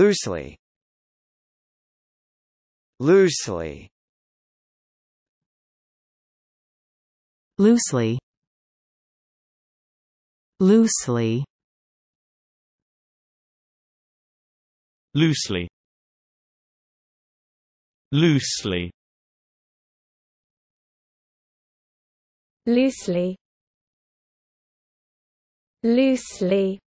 Loosely Loosely Loosely Loosely Loosely Loosely Loosely Loosely